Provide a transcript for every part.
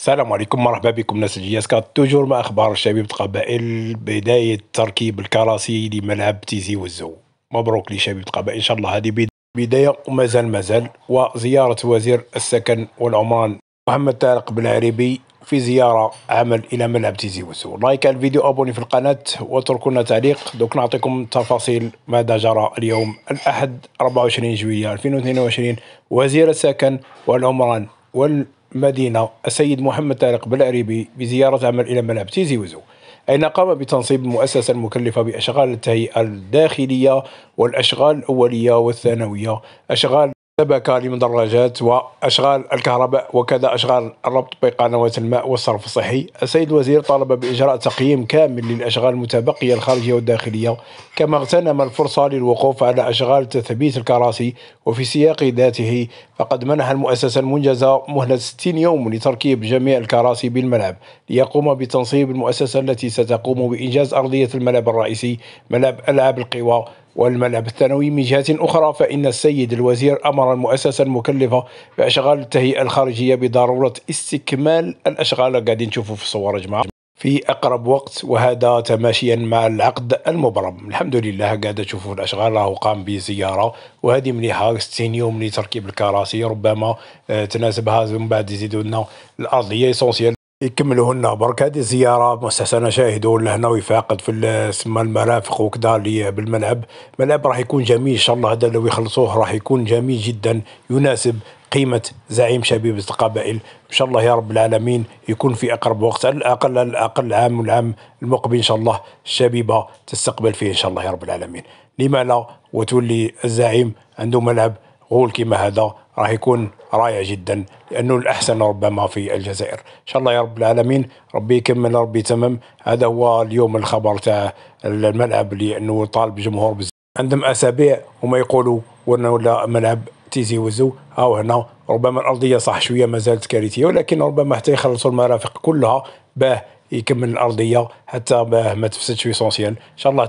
السلام عليكم مرحبا بكم ناس الجياسكا توجور مع اخبار الشباب القبائل بداية تركيب الكراسي لملعب تيزي والزو مبروك لشباب القبائل ان شاء الله هذه بداية ومازال مازال وزيارة وزير السكن والعمران محمد طارق بن عريبي في زيارة عمل إلى ملعب تيزي وزو لايك الفيديو أبوني في القناة واتركوا لنا تعليق دوك نعطيكم تفاصيل ماذا جرى اليوم الأحد 24 جويلية 2022 وزير السكن والعمران وال مدينة السيد محمد طارق بالعريبي بزيارة عمل إلى ملعب تيزي وزو أين قام بتنصيب مؤسسة مكلفة بأشغال التهيئة الداخلية والأشغال الأولية والثانوية أشغال شبكة لمدرجات وأشغال الكهرباء وكذا أشغال الربط بقنوات الماء والصرف الصحي السيد الوزير طالب بإجراء تقييم كامل للأشغال المتبقية الخارجية والداخلية كما اغتنم الفرصة للوقوف على أشغال تثبيت الكراسي وفي سياق ذاته فقد منح المؤسسة المنجزة مهلة 60 يوم لتركيب جميع الكراسي بالملعب ليقوم بتنصيب المؤسسة التي ستقوم بإنجاز أرضية الملعب الرئيسي ملعب ألعاب القوى والملعب الثانوي من جهة أخرى فإن السيد الوزير أمر المؤسسة المكلفة بأشغال التهيئة الخارجية بضرورة استكمال الأشغال قاعدين نشوفوا في الصور جماعة في أقرب وقت وهذا تماشيا مع العقد المبرم الحمد لله قاعد تشوفوا الأشغال راهو قام بزيارة وهذه مليحة 60 يوم لتركيب الكراسي ربما آه، تناسبها من بعد يزيدوا لنا الأرضية اسونسيال يكملوا لنا برك هذه زياره مستحسنه شاهدوا لهنا ويفاقد في سما المرافق وكذا اللي بالملعب ملعب راح يكون جميل ان شاء الله هذا لو يخلصوه راح يكون جميل جدا يناسب قيمة زعيم شبيبة القبائل إن شاء الله يا رب العالمين يكون في أقرب وقت على الأقل على الأقل العام والعام المقبل إن شاء الله الشبيبة تستقبل فيه إن شاء الله يا رب العالمين لما لا وتولي الزعيم عنده ملعب غول كما هذا راح يكون رائع جدا لانه الاحسن ربما في الجزائر ان شاء الله يا رب العالمين ربي يكمل ربي تمام هذا هو اليوم الخبر تاع الملعب لانه طالب جمهور بزاف عندهم اسابيع وما يقولوا ولا ملعب تيزي وزو او هنا ربما الارضيه صح شويه ما زالت كارثيه ولكن ربما حتى يخلصوا المرافق كلها باه يكمل الارضيه حتى باه ما تفسدش ليسونسيال ان شاء الله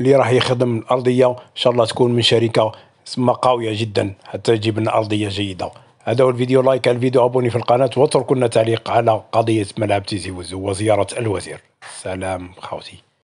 اللي راح يخدم الارضيه ان شاء الله تكون من شركه سما قوية جدا حتى لنا أرضية جيدة هذا هو الفيديو لايك على الفيديو ابوني في القناة واتركوا لنا تعليق على قضية ملعب تيزي وزو وزيارة الوزير سلام خوتي